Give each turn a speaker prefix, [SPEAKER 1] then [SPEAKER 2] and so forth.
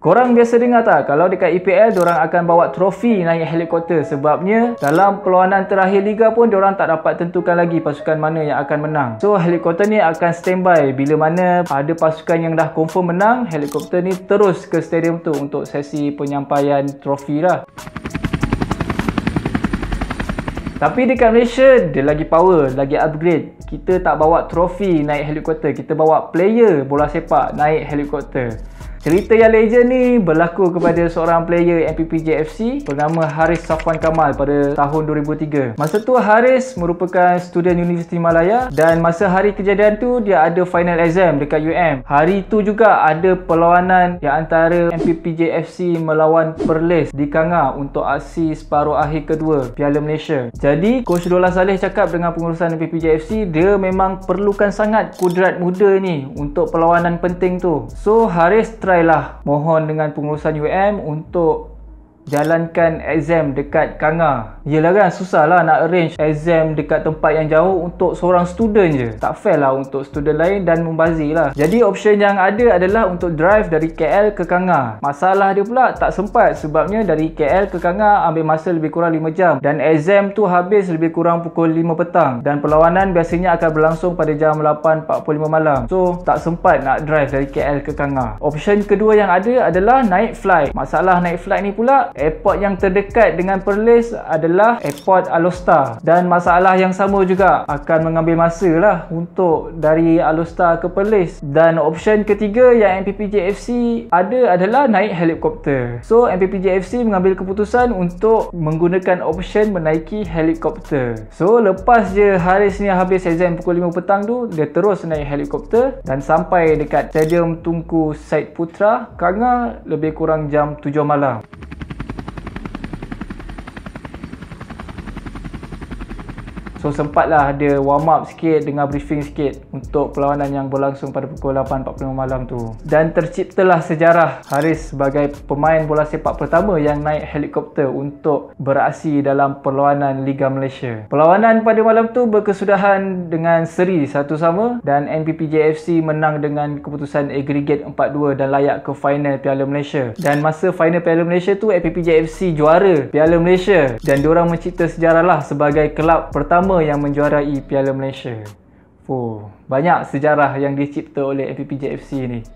[SPEAKER 1] Korang biasa dengar tak kalau dekat EPL orang akan bawa trofi naik helikopter sebabnya dalam perlawanan terakhir liga pun orang tak dapat tentukan lagi pasukan mana yang akan menang. So helikopter ni akan standby bila mana ada pasukan yang dah confirm menang, helikopter ni terus ke stadium tu untuk sesi penyampaian trofi lah. Tapi dekat Malaysia dia lagi power, lagi upgrade. Kita tak bawa trofi naik helikopter, kita bawa player bola sepak naik helikopter. Cerita yang legend ni berlaku kepada seorang player MPP JFC bernama Haris Safwan Kamal pada tahun 2003. Masa tu Haris merupakan student Universiti Malaya dan masa hari kejadian tu dia ada final exam dekat UM. Hari tu juga ada perlawanan di antara MPP JFC melawan Perlis di Kanga untuk aksi separuh akhir kedua Piala Malaysia. Jadi Coach Dola Saleh cakap dengan pengurusan MPP JFC dia memang perlukan sangat kudrat muda ni untuk perlawanan penting tu. So Haris try lah mohon dengan pengurusan UM untuk jalankan exam dekat Kanga. Yelah kan susah lah nak arrange exam dekat tempat yang jauh untuk seorang student je. Tak fair lah untuk student lain dan membazir lah. Jadi option yang ada adalah untuk drive dari KL ke Kanga. Masalah dia pula tak sempat sebabnya dari KL ke Kanga ambil masa lebih kurang 5 jam dan exam tu habis lebih kurang pukul 5 petang dan perlawanan biasanya akan berlangsung pada jam 8.45 malam. So tak sempat nak drive dari KL ke Kanga. Option kedua yang ada adalah naik flight. Masalah naik flight ni pula airport yang terdekat dengan Perlis adalah airport Alostar dan masalah yang sama juga akan mengambil masa lah untuk dari Alostar ke Perlis dan option ketiga yang MPPJFC ada adalah naik helikopter so MPPJFC mengambil keputusan untuk menggunakan option menaiki helikopter so lepas je hari sini habis exam pukul 5 petang tu dia terus naik helikopter dan sampai dekat Stadium Tungku Said Putra Kanga lebih kurang jam 7 malam. So sempatlah ada warm up sikit dengan briefing sikit untuk perlawanan yang berlangsung pada pukul 8.45 malam tu. Dan terciptalah sejarah Haris sebagai pemain bola sepak pertama yang naik helikopter untuk beraksi dalam perlawanan Liga Malaysia. Perlawanan pada malam tu berkesudahan dengan seri satu sama dan NPPJFC menang dengan keputusan aggregate 4-2 dan layak ke final Piala Malaysia. Dan masa final Piala Malaysia tu NPPJFC juara Piala Malaysia dan diorang mencipta sejarah lah sebagai kelab pertama pertama yang menjuarai Piala Malaysia. Fuh, banyak sejarah yang dicipta oleh MPPJFC ni.